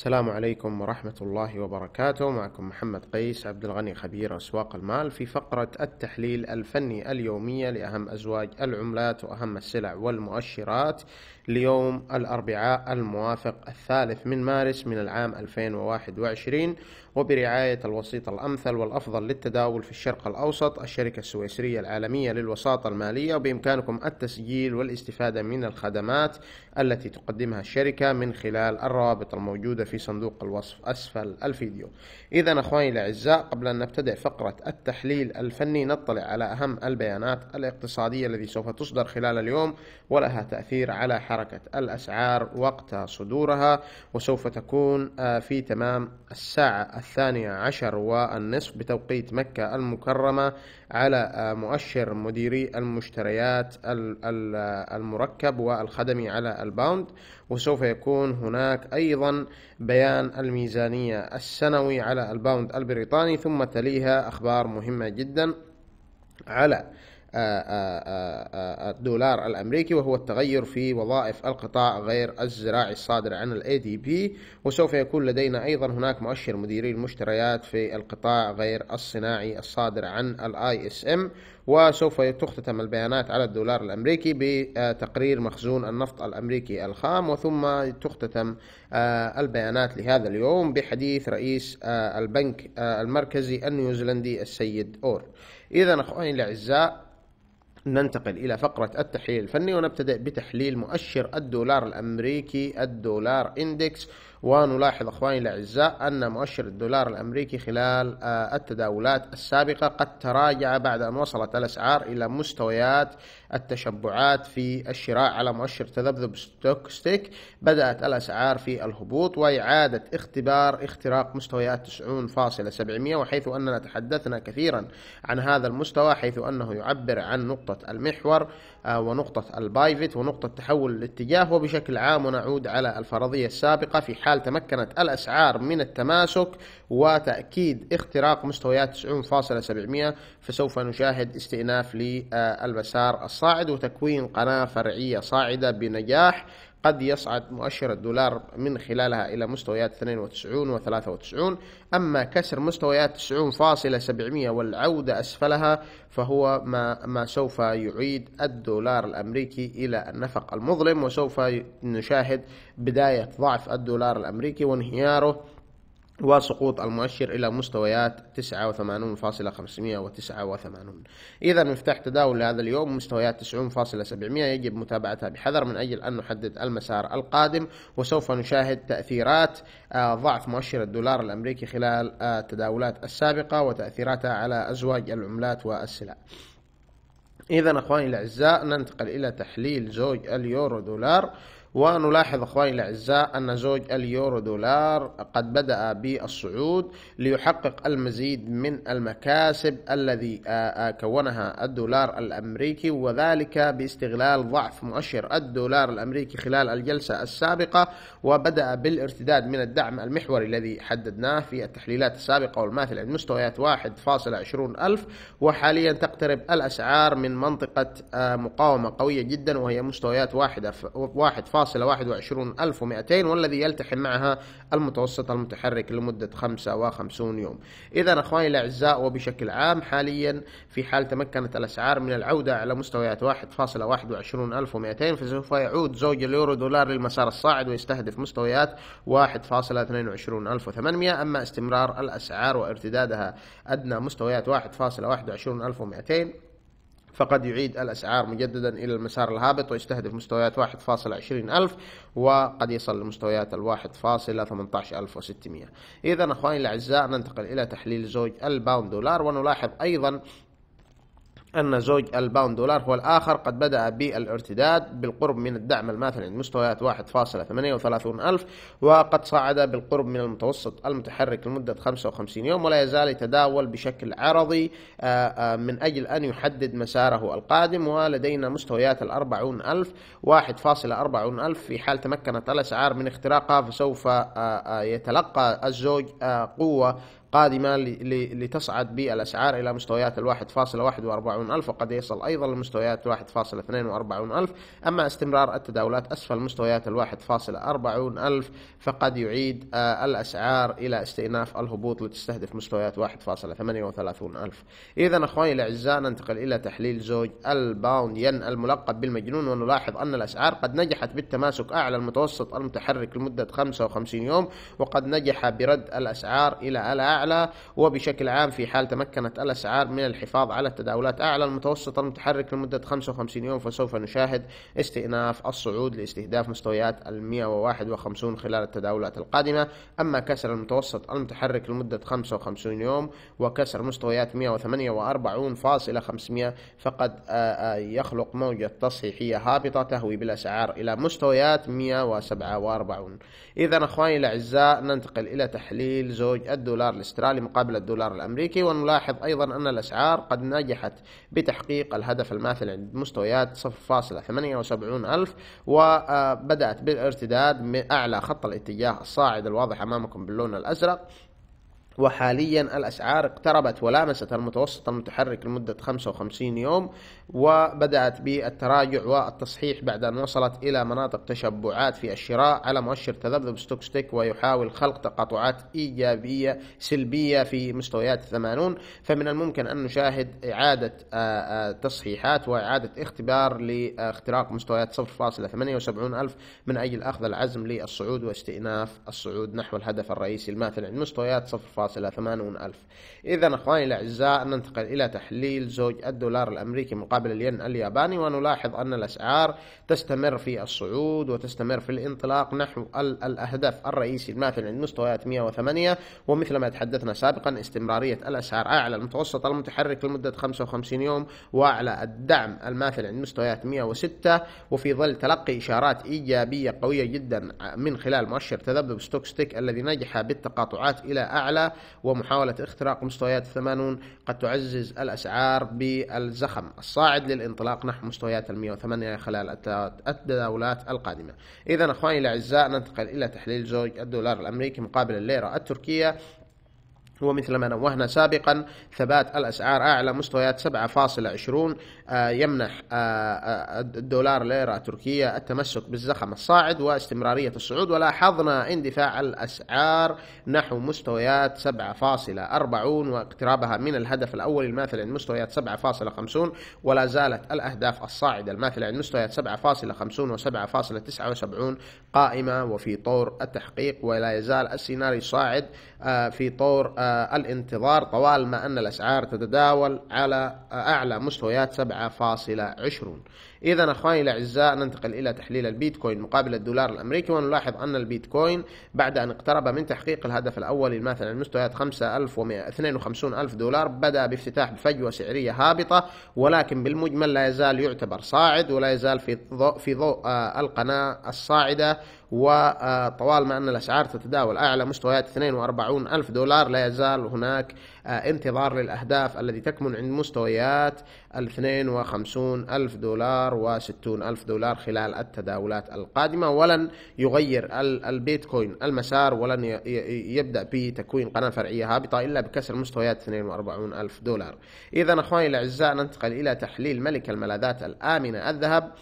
السلام عليكم ورحمة الله وبركاته معكم محمد قيس عبد الغني خبير أسواق المال في فقرة التحليل الفني اليومية لأهم أزواج العملات وأهم السلع والمؤشرات ليوم الأربعاء الموافق الثالث من مارس من العام 2021 وبرعاية الوسيط الأمثل والأفضل للتداول في الشرق الأوسط الشركة السويسرية العالمية للوساطة المالية وبإمكانكم التسجيل والاستفادة من الخدمات التي تقدمها الشركة من خلال الروابط الموجودة في صندوق الوصف أسفل الفيديو إذا أخواني الأعزاء قبل أن نبتدئ فقرة التحليل الفني نطلع على أهم البيانات الاقتصادية التي سوف تصدر خلال اليوم ولها تأثير على حركة الأسعار وقت صدورها وسوف تكون آه، في تمام الساعة الثانية عشر والنصف بتوقيت مكة المكرمة على آه، مؤشر مديري المشتريات آه، المركب والخدمي على الباوند وسوف يكون هناك أيضا بيان الميزانية السنوي على الباوند البريطاني ثم تليها أخبار مهمة جدا على آه، آه، آه، الدولار الأمريكي وهو التغير في وظائف القطاع غير الزراعي الصادر عن الاي دي بي وسوف يكون لدينا أيضا هناك مؤشر مديري المشتريات في القطاع غير الصناعي الصادر عن الاي اس ام وسوف تختتم البيانات على الدولار الأمريكي بتقرير مخزون النفط الأمريكي الخام وثم تختتم البيانات لهذا اليوم بحديث رئيس البنك المركزي النيوزيلندي السيد أور إذا أخواني الأعزاء ننتقل إلى فقرة التحليل الفني ونبتدأ بتحليل مؤشر الدولار الأمريكي الدولار إندكس ونلاحظ أخواني الأعزاء أن مؤشر الدولار الأمريكي خلال آه، التداولات السابقة قد تراجع بعد أن وصلت الأسعار إلى مستويات التشبعات في الشراء على مؤشر تذبذب ستوكستيك بدأت الأسعار في الهبوط وإعادة اختبار اختراق مستويات 90.700 وحيث أننا تحدثنا كثيرا عن هذا المستوى حيث أنه يعبر عن نقطة المحور آه، ونقطة البايفت ونقطة تحول الاتجاه وبشكل عام ونعود على الفرضية السابقة في حال تمكنت الأسعار من التماسك وتأكيد اختراق مستويات 90.700 فسوف نشاهد استئناف للمسار الصاعد وتكوين قناة فرعية صاعدة بنجاح قد يصعد مؤشر الدولار من خلالها إلى مستويات 92 و 93 أما كسر مستويات 90.700 والعودة أسفلها فهو ما, ما سوف يعيد الدولار الأمريكي إلى النفق المظلم وسوف نشاهد بداية ضعف الدولار الأمريكي وانهياره وسقوط المؤشر إلى مستويات 89.589 إذا مفتاح تداول لهذا اليوم مستويات 90.700 يجب متابعتها بحذر من أجل أن نحدد المسار القادم وسوف نشاهد تأثيرات آه، ضعف مؤشر الدولار الأمريكي خلال آه، التداولات السابقة وتأثيراتها على أزواج العملات والسلع إذا أخواني الأعزاء ننتقل إلى تحليل زوج اليورو دولار ونلاحظ أخواني الأعزاء أن زوج اليورو دولار قد بدأ بالصعود ليحقق المزيد من المكاسب الذي آه، آه، كونها الدولار الأمريكي وذلك باستغلال ضعف مؤشر الدولار الأمريكي خلال الجلسة السابقة وبدأ بالارتداد من الدعم المحوري الذي حددناه في التحليلات السابقة والماثل عند مستويات 1.20 ألف وحاليا تقترب الأسعار من منطقة آه، مقاومة قوية جدا وهي مستويات 1.5 121,200 والذي يلتحم معها المتوسط المتحرك لمدة 55 يوم إذا أخواني الأعزاء وبشكل عام حاليا في حال تمكنت الأسعار من العودة على مستويات 1,21200 فسوف يعود زوج اليورو دولار للمسار الصاعد ويستهدف مستويات 1,22800 أما استمرار الأسعار وارتدادها أدنى مستويات 1,21200 فقد يعيد الأسعار مجددا إلى المسار الهابط ويستهدف مستويات 1.20 ألف وقد يصل لمستويات ال 1.18600 إذا أخواني الأعزاء ننتقل إلى تحليل زوج الباوند دولار ونلاحظ أيضا أن زوج الباوند دولار هو الآخر قد بدأ بالارتداد بالقرب من الدعم الماثل عند مستويات 1.38 ألف وقد صعد بالقرب من المتوسط المتحرك لمدة 55 يوم ولا يزال يتداول بشكل عرضي آه، آه، من أجل أن يحدد مساره القادم ولدينا مستويات 40 ألف 1.40 ألف في حال تمكنت الأسعار من اختراقها فسوف آه، يتلقى الزوج قوة قادمة لتصعد بالأسعار إلى مستويات الواحد فاصلة واحد وأربعون ألف وقد يصل أيضا لمستويات واحد فاصلة اثنين وأربعون ألف أما استمرار التداولات أسفل مستويات الواحد فاصلة أربعون ألف فقد يعيد آه، الأسعار إلى استئناف الهبوط لتستهدف مستويات واحد فاصلة ثمانية وثلاثون ألف إذا أخواني الأعزاء ننتقل إلى تحليل زوج الباوند ين الملقب بالمجنون ونلاحظ أن الأسعار قد نجحت بالتماسك أعلى المتوسط المتحرك لمدة 55 يوم وقد نجح برد الأسعار إلى الأعلى أعلى وبشكل عام في حال تمكنت الأسعار من الحفاظ على التداولات أعلى المتوسط المتحرك لمدة 55 يوم فسوف نشاهد استئناف الصعود لاستهداف مستويات ال 151 خلال التداولات القادمة أما كسر المتوسط المتحرك لمدة 55 يوم وكسر مستويات 148.500 فقد آه، آه، يخلق موجة تصحيحية هابطة تهوي بالأسعار إلى مستويات 147 إذا أخواني الأعزاء ننتقل إلى تحليل زوج الدولار الاسترالي مقابل الدولار الأمريكي ونلاحظ أيضا أن الأسعار قد نجحت بتحقيق الهدف الماثل عند مستويات 0.78 ألف وبدأت بالارتداد من أعلى خط الاتجاه الصاعد الواضح أمامكم باللون الأزرق وحاليا الأسعار اقتربت ولامست المتوسط المتحرك لمدة 55 يوم وبدأت بالتراجع والتصحيح بعد أن وصلت إلى مناطق تشبعات في الشراء على مؤشر تذبذب ستوك ستيك ويحاول خلق تقاطعات إيجابية سلبية في مستويات الثمانون فمن الممكن أن نشاهد إعادة آه، آه، تصحيحات وإعادة اختبار لاختراق مستويات 0.78 ألف من أجل أخذ العزم للصعود واستئناف الصعود نحو الهدف الرئيسي الماثل عند مستويات 0 إذا أخواني الأعزاء ننتقل إلى تحليل زوج الدولار الأمريكي مقابل الين الياباني ونلاحظ أن الأسعار تستمر في الصعود وتستمر في الانطلاق نحو الأهداف الرئيسي الماثل عند مستويات 108 ومثل ما تحدثنا سابقا استمرارية الأسعار أعلى المتوسط المتحرك لمدة 55 يوم وأعلى الدعم الماثل عند مستويات 106 وفي ظل تلقي إشارات إيجابية قوية جدا من خلال مؤشر تذبذب ستوكستيك الذي نجح بالتقاطعات إلى أعلى ومحاولة اختراق مستويات الثمانون قد تعزز الأسعار بالزخم الصاعد للانطلاق نحو مستويات المية وثمانية خلال التداولات القادمة إذا أخواني الأعزاء ننتقل إلى تحليل زوج الدولار الأمريكي مقابل الليرة التركية ومثل ما نوهنا سابقا ثبات الأسعار أعلى مستويات 7.20 آه، يمنح آه، آه، الدولار ليرة تركية التمسك بالزخم الصاعد واستمرارية الصعود ولاحظنا اندفاع الأسعار نحو مستويات 7.40 واقترابها من الهدف الأول الماثل عند مستويات 7.50 ولا زالت الأهداف الصاعدة الماثلة عند مستويات 7.50 و 7.79 قائمة وفي طور التحقيق ولا يزال السيناريو الصاعد في طور الانتظار طوال ما أن الأسعار تتداول على أعلى مستويات 7 faasila cishruun إذا أخواني الأعزاء ننتقل إلى تحليل البيتكوين مقابل الدولار الأمريكي ونلاحظ أن البيتكوين بعد أن اقترب من تحقيق الهدف الأول الماثل عن مستويات 5152 ألف دولار بدأ بافتتاح بفجوة سعرية هابطة ولكن بالمجمل لا يزال يعتبر صاعد ولا يزال في ضوء, في ضوء آه، القناة الصاعدة وطوال ما أن الأسعار تتداول أعلى مستويات 42 ألف دولار لا يزال هناك آه، انتظار للأهداف التي تكمن عند مستويات 52 ألف دولار دولار و60 ألف دولار خلال التداولات القادمة ولن يغير البيتكوين المسار ولن يبدأ بتكوين قناة فرعية هابطة إلا بكسر مستويات 42 ألف دولار إذا أخواني الأعزاء ننتقل إلى تحليل ملك الملاذات الآمنة الذهب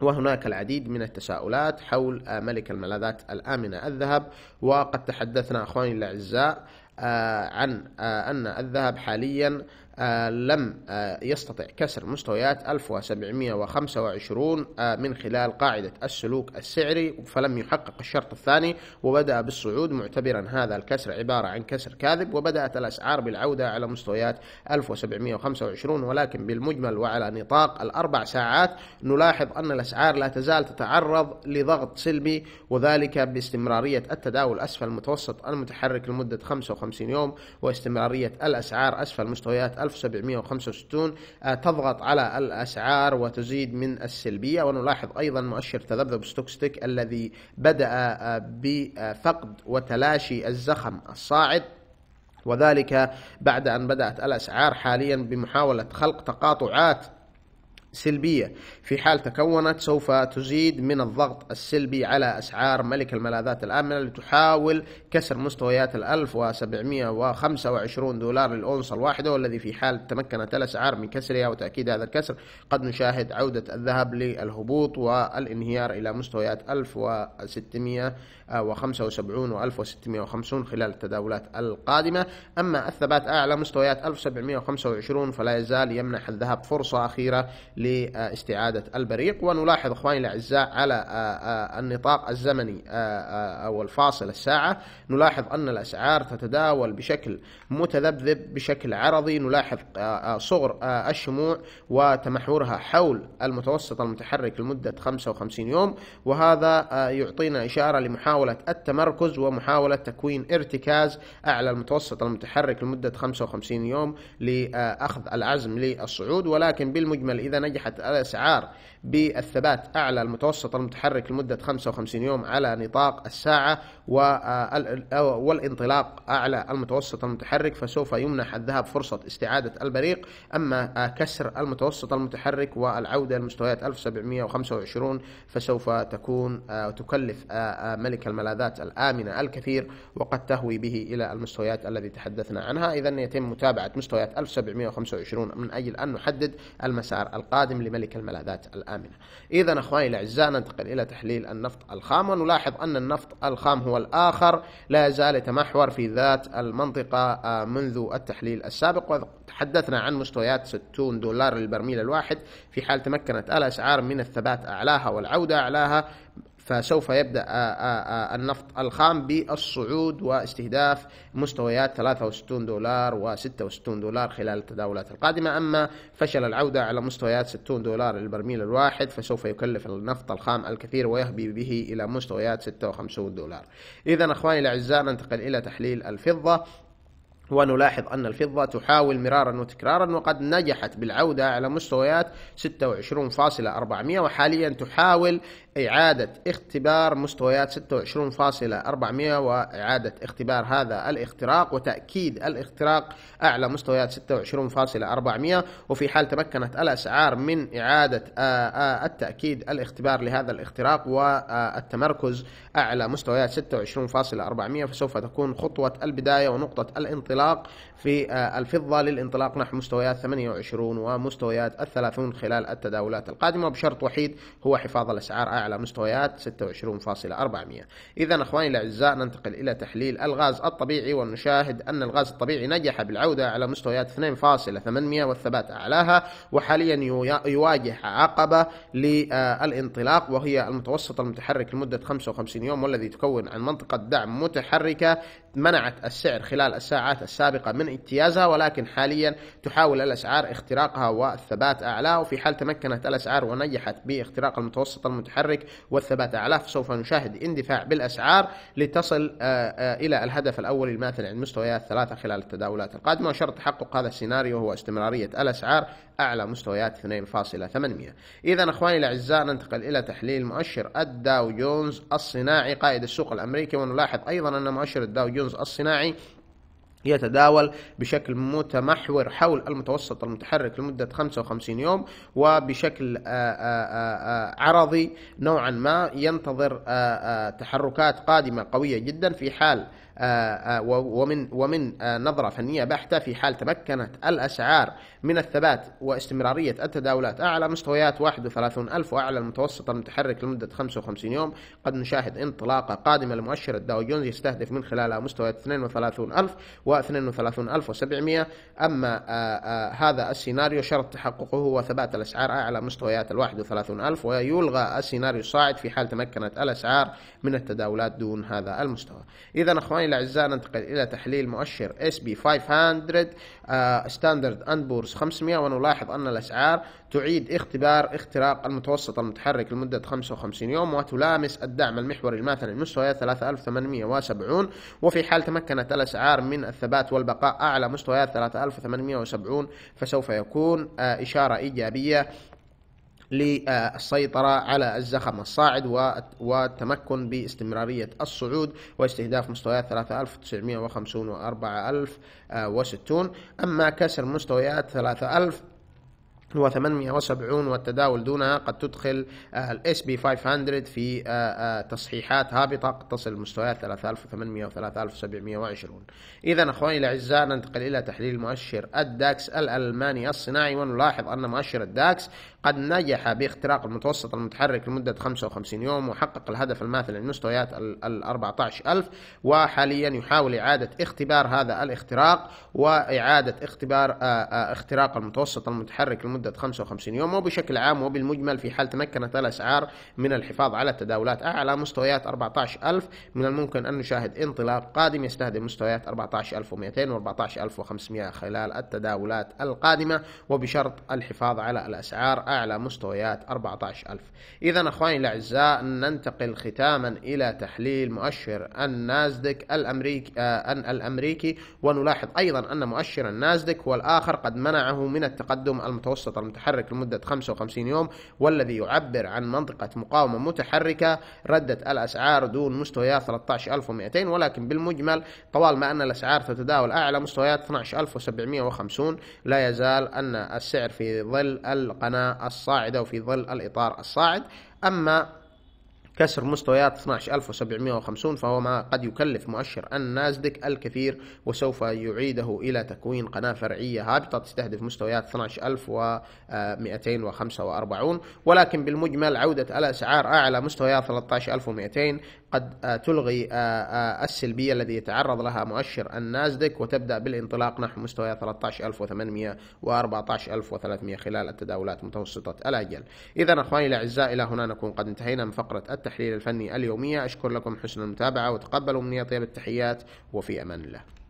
وهناك العديد من التساؤلات حول ملك الملاذات الآمنة الذهب وقد تحدثنا أخواني الأعزاء آه، عن آه، أن الذهب حاليا آه، لم آه، يستطع كسر مستويات 1725 آه، من خلال قاعدة السلوك السعري فلم يحقق الشرط الثاني وبدأ بالصعود معتبرا هذا الكسر عبارة عن كسر كاذب وبدأت الأسعار بالعودة على مستويات 1725 ولكن بالمجمل وعلى نطاق الأربع ساعات نلاحظ أن الأسعار لا تزال تتعرض لضغط سلبي وذلك باستمرارية التداول أسفل المتوسط المتحرك لمدة 55 يوم واستمرارية الأسعار أسفل مستويات 1765 آه، تضغط على الأسعار وتزيد من السلبية ونلاحظ أيضا مؤشر تذبذب ستوكستيك الذي بدأ آه، بفقد وتلاشي الزخم الصاعد وذلك بعد أن بدأت الأسعار حاليا بمحاولة خلق تقاطعات سلبية في حال تكونت سوف تزيد من الضغط السلبي على أسعار ملك الملاذات الآمنة لتحاول كسر مستويات ال 1725 دولار للأونصة الواحدة والذي في حال تمكنت الأسعار من كسرها وتأكيد هذا الكسر قد نشاهد عودة الذهب للهبوط والانهيار إلى مستويات 1675 و 1650 خلال التداولات القادمة أما الثبات أعلى مستويات 1725 فلا يزال يمنح الذهب فرصة أخيرة لاستعادة البريق ونلاحظ أخواني الأعزاء على آه، آه، النطاق الزمني آه، أو الفاصل الساعة نلاحظ أن الأسعار تتداول بشكل متذبذب بشكل عرضي نلاحظ صغر الشموع وتمحورها حول المتوسط المتحرك لمدة 55 يوم وهذا يعطينا إشارة لمحاولة التمركز ومحاولة تكوين ارتكاز أعلى المتوسط المتحرك لمدة 55 يوم لأخذ العزم للصعود ولكن بالمجمل إذا نجحت الأسعار بالثبات أعلى المتوسط المتحرك لمدة 55 يوم على نطاق الساعة والانطلاق أعلى المتوسط المتحرك فسوف يمنح الذهب فرصة استعادة البريق أما كسر المتوسط المتحرك والعودة لمستويات 1725 فسوف تكون تكلف ملك الملاذات الآمنة الكثير وقد تهوي به إلى المستويات التي تحدثنا عنها إذا يتم متابعة مستويات 1725 من أجل أن نحدد المسار القادم القادم لملك الملاذات الآمنة إذا أخواني الأعزاء ننتقل إلى تحليل النفط الخام ونلاحظ أن النفط الخام هو الآخر لا يزال يتمحور في ذات المنطقة آه، منذ التحليل السابق وتحدثنا عن مستويات 60 دولار للبرميل الواحد في حال تمكنت الأسعار من الثبات أعلاها والعودة أعلاها فسوف يبدأ آه، آه، آه، النفط الخام بالصعود واستهداف مستويات 63 دولار و66 دولار خلال التداولات القادمة أما فشل العودة على مستويات 60 دولار للبرميل الواحد فسوف يكلف النفط الخام الكثير ويهبي به إلى مستويات 56 دولار إذا أخواني الأعزاء ننتقل إلى تحليل الفضة ونلاحظ أن الفضة تحاول مرارا وتكرارا وقد نجحت بالعودة على مستويات 26.400 وحاليا تحاول إعادة اختبار مستويات 26.400 وإعادة اختبار هذا الاختراق وتأكيد الاختراق أعلى مستويات 26.400 وفي حال تمكنت الأسعار من إعادة التأكيد الاختبار لهذا الاختراق والتمركز أعلى مستويات 26.400 فسوف تكون خطوة البداية ونقطة الانطلاق الانطلاق في آه، الفضة للانطلاق نحو مستويات 28 ومستويات 30 خلال التداولات القادمة بشرط وحيد هو حفاظ الأسعار أعلى مستويات 26.400 إذا أخواني الأعزاء ننتقل إلى تحليل الغاز الطبيعي ونشاهد أن الغاز الطبيعي نجح بالعودة على مستويات 2.800 والثبات أعلاها وحاليا يواجه عقبة للانطلاق وهي المتوسط المتحرك لمدة 55 يوم والذي تكون عن منطقة دعم متحركة منعت السعر خلال الساعات السابقة من اجتيازها ولكن حاليا تحاول الأسعار اختراقها والثبات أعلاه وفي حال تمكنت الأسعار ونجحت باختراق المتوسط المتحرك والثبات أعلاه فسوف نشاهد اندفاع بالأسعار لتصل آه، آه، إلى الهدف الأول الماثل عند مستويات ثلاثة خلال التداولات القادمة وشرط تحقق هذا السيناريو هو استمرارية الأسعار أعلى مستويات 2.800 إذا أخواني الأعزاء ننتقل إلى تحليل مؤشر الداو جونز الصناعي قائد السوق الأمريكي ونلاحظ أيضا أن مؤشر الداو جونز الصناعي يتداول بشكل متمحور حول المتوسط المتحرك لمدة 55 يوم وبشكل آه، آه، آه، عرضي نوعا ما ينتظر تحركات قادمة قوية جدا في حال آه، آه، ومن ومن آه، نظرة فنية بحتة في حال تمكنت الأسعار من الثبات واستمرارية التداولات أعلى مستويات 31000 وأعلى المتوسط المتحرك لمدة 55 يوم قد نشاهد انطلاقة قادمة لمؤشر الداو جونز يستهدف من خلالها مستويات 32000 و 32700 أما هذا السيناريو شرط تحققه هو ثبات الأسعار أعلى مستويات ال 31000 ويلغى السيناريو الصاعد في حال تمكنت الأسعار من التداولات دون هذا المستوى إذا أخواني زملائي الأعزاء ننتقل إلى تحليل مؤشر اس بي 500 ستاندرد أند بورس 500 ونلاحظ أن الأسعار تعيد اختبار اختراق المتوسط المتحرك لمدة 55 يوم وتلامس الدعم المحوري الماثل لمستويات 3870 وفي حال تمكنت الأسعار من الثبات والبقاء أعلى مستويات 3870 فسوف يكون آه، إشارة إيجابية للسيطرة على الزخم الصاعد والتمكن باستمرارية الصعود واستهداف مستويات 3950 و 4060 أما كسر مستويات 3000 و870 والتداول دونها قد تدخل الاس بي 500 في آه، آه، تصحيحات هابطه قد تصل مستويات 3800 و 3720 اذا اخواني الاعزاء ننتقل الى تحليل مؤشر الداكس الالماني الصناعي ونلاحظ ان مؤشر الداكس قد نجح باختراق المتوسط المتحرك لمدة 55 يوم وحقق الهدف الماثل لمستويات ال 14000 وحاليا يحاول إعادة اختبار هذا الاختراق وإعادة اختبار آه، آه، اختراق المتوسط المتحرك لمدة 55 يوم وبشكل عام وبالمجمل في حال تمكنت الأسعار من الحفاظ على التداولات أعلى مستويات 14000 من الممكن أن نشاهد انطلاق قادم يستهدف مستويات 14200 و 14500 خلال التداولات القادمة وبشرط الحفاظ على الأسعار أعلى مستويات 14000 إذا أخواني الأعزاء ننتقل ختاما إلى تحليل مؤشر النازدك الأمريكي, آه الأمريكي ونلاحظ أيضا أن مؤشر النازدك هو الآخر قد منعه من التقدم المتوسط المتحرك لمدة 55 يوم والذي يعبر عن منطقة مقاومة متحركة ردت الأسعار دون مستويات 13200 ولكن بالمجمل طوال ما أن الأسعار تتداول أعلى مستويات 12750 لا يزال أن السعر في ظل القناة الصاعدة وفي ظل الإطار الصاعد أما كسر مستويات 12750 فهو ما قد يكلف مؤشر النازدك الكثير وسوف يعيده إلى تكوين قناة فرعية هابطة تستهدف مستويات 12245 ولكن بالمجمل عودة الأسعار أعلى مستويات 13200 قد آه، تلغي آه، آه، السلبية الذي يتعرض لها مؤشر النازدك وتبدأ بالانطلاق نحو مستويات 13800 و 14300 خلال التداولات متوسطة الأجل إذا أخواني الأعزاء إلى هنا نكون قد انتهينا من فقرة التحليل الفني اليومية أشكر لكم حسن المتابعة وتقبلوا مني طيب التحيات وفي أمان الله